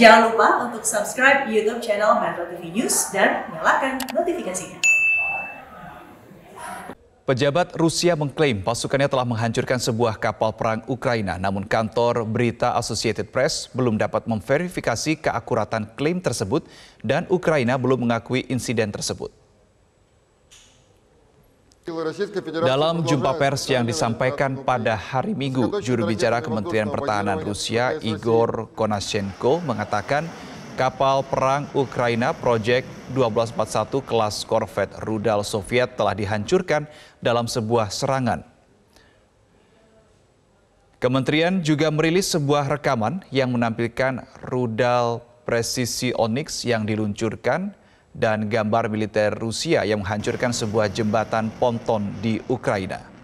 Jangan lupa untuk subscribe YouTube channel Metro TV News dan nyalakan notifikasinya. Pejabat Rusia mengklaim pasukannya telah menghancurkan sebuah kapal perang Ukraina, namun kantor berita Associated Press belum dapat memverifikasi keakuratan klaim tersebut dan Ukraina belum mengakui insiden tersebut. Dalam jumpa pers yang disampaikan pada hari Minggu, juru bicara Kementerian Pertahanan Rusia Igor Konashenko mengatakan kapal perang Ukraina Project 1241 kelas korvet rudal Soviet telah dihancurkan dalam sebuah serangan. Kementerian juga merilis sebuah rekaman yang menampilkan rudal presisi Onyx yang diluncurkan dan gambar militer Rusia yang menghancurkan sebuah jembatan ponton di Ukraina.